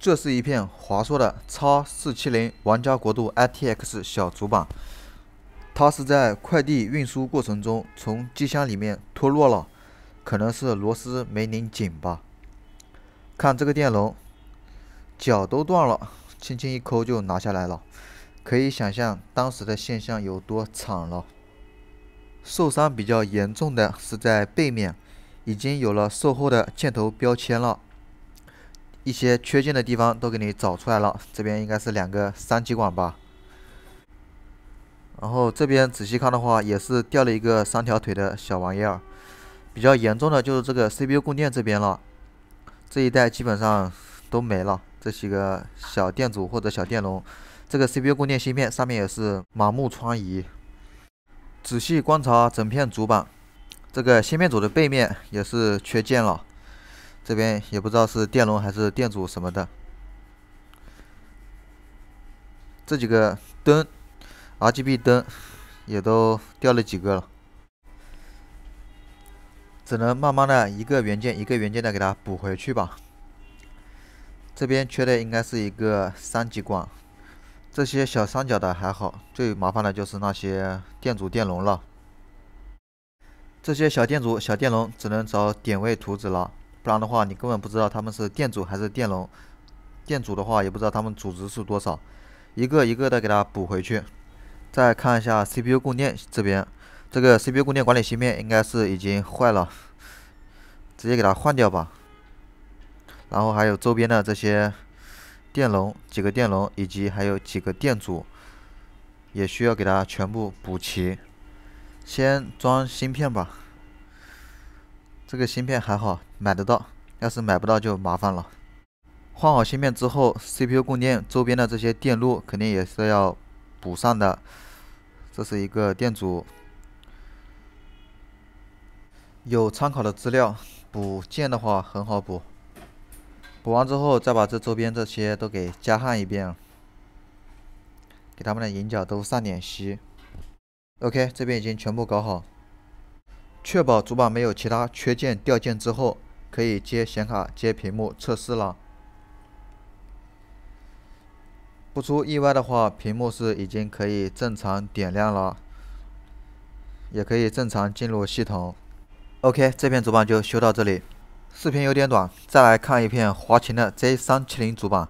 这是一片华硕的 X470 玩家国度 ITX 小主板，它是在快递运输过程中从机箱里面脱落了，可能是螺丝没拧紧吧。看这个电容，脚都断了，轻轻一抠就拿下来了，可以想象当时的现象有多惨了。受伤比较严重的是在背面，已经有了售后的箭头标签了。一些缺件的地方都给你找出来了，这边应该是两个三极管吧。然后这边仔细看的话，也是掉了一个三条腿的小玩意儿。比较严重的就是这个 CPU 供电这边了，这一带基本上都没了，这几个小电阻或者小电容，这个 CPU 供电芯片上面也是满目疮痍。仔细观察整片主板，这个芯片组的背面也是缺件了。这边也不知道是电容还是电阻什么的，这几个灯，RGB 灯，也都掉了几个了，只能慢慢的一个元件一个元件的给它补回去吧。这边缺的应该是一个三极管，这些小三角的还好，最麻烦的就是那些电阻电容了。这些小电阻小电容只能找点位图纸了。不然的话，你根本不知道他们是电阻还是电容。电阻的话，也不知道它们阻值是多少，一个一个的给它补回去。再看一下 CPU 供电这边，这个 CPU 供电管理芯片应该是已经坏了，直接给它换掉吧。然后还有周边的这些电容，几个电容以及还有几个电阻，也需要给它全部补齐。先装芯片吧，这个芯片还好。买得到，要是买不到就麻烦了。换好芯片之后，CPU 供电周边的这些电路肯定也是要补上的。这是一个电阻，有参考的资料，补件的话很好补。补完之后，再把这周边这些都给加焊一遍，给他们的引脚都上点锡。OK，这边已经全部搞好，确保主板没有其他缺件、掉件之后。可以接显卡、接屏幕测试了。不出意外的话，屏幕是已经可以正常点亮了，也可以正常进入系统。OK，这片主板就修到这里。视频有点短，再来看一片华擎的 Z370 主板。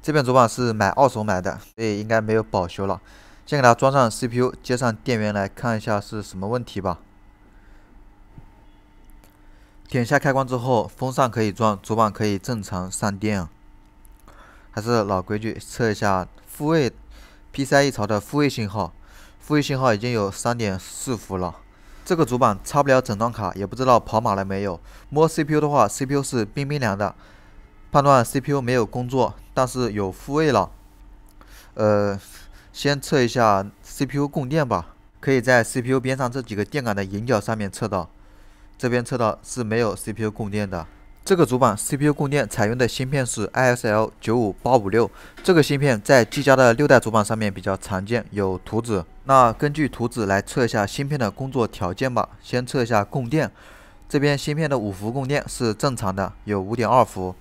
这片主板是买二手买的，所以应该没有保修了。先给它装上 CPU，接上电源来看一下是什么问题吧。点下开关之后，风扇可以转，主板可以正常上电。还是老规矩，测一下复位，PCIe 槽的复位信号，复位信号已经有三点四伏了。这个主板插不了整张卡，也不知道跑马了没有。摸 CPU 的话，CPU 是冰冰凉的，判断 CPU 没有工作，但是有复位了。呃，先测一下 CPU 供电吧，可以在 CPU 边上这几个电感的引脚上面测到。这边测到是没有 CPU 供电的。这个主板 CPU 供电采用的芯片是 ISL95856，这个芯片在技嘉的六代主板上面比较常见，有图纸。那根据图纸来测一下芯片的工作条件吧。先测一下供电，这边芯片的五伏供电是正常的，有五点二伏。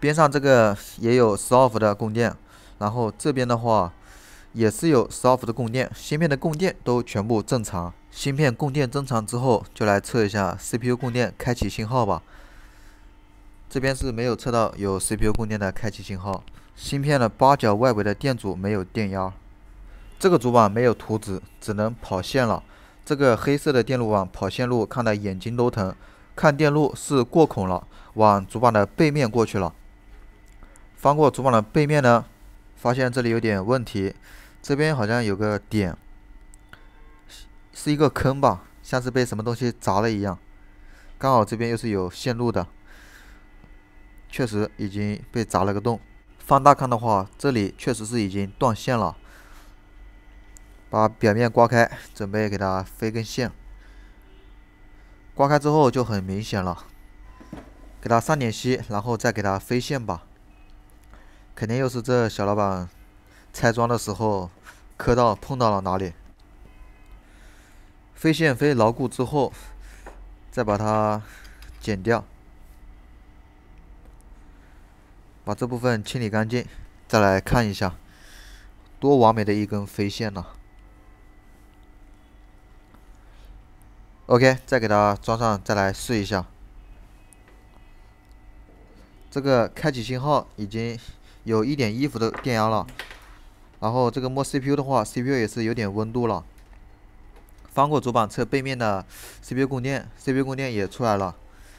边上这个也有十二伏的供电，然后这边的话也是有十二伏的供电，芯片的供电都全部正常。芯片供电正常之后，就来测一下 CPU 供电开启信号吧。这边是没有测到有 CPU 供电的开启信号，芯片的八角外围的电阻没有电压。这个主板没有图纸，只能跑线了。这个黑色的电路网跑线路，看得眼睛都疼。看电路是过孔了，往主板的背面过去了。翻过主板的背面呢，发现这里有点问题，这边好像有个点。是一个坑吧，像是被什么东西砸了一样。刚好这边又是有线路的，确实已经被砸了个洞。放大看的话，这里确实是已经断线了。把表面刮开，准备给它飞根线。刮开之后就很明显了，给它上点漆，然后再给它飞线吧。肯定又是这小老板拆装的时候磕到碰到了哪里。飞线飞牢固之后，再把它剪掉，把这部分清理干净，再来看一下，多完美的一根飞线呐！OK，再给它装上，再来试一下。这个开启信号已经有一点一伏的电压了，然后这个摸 CPU 的话，CPU 也是有点温度了。翻过主板侧背面的 CPU 供电，CPU 供电也出来了，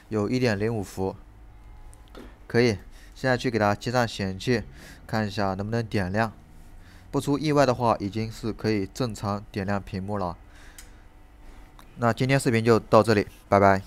有一点零五伏，可以。现在去给它接上显示器，看一下能不能点亮。不出意外的话，已经是可以正常点亮屏幕了。那今天视频就到这里，拜拜。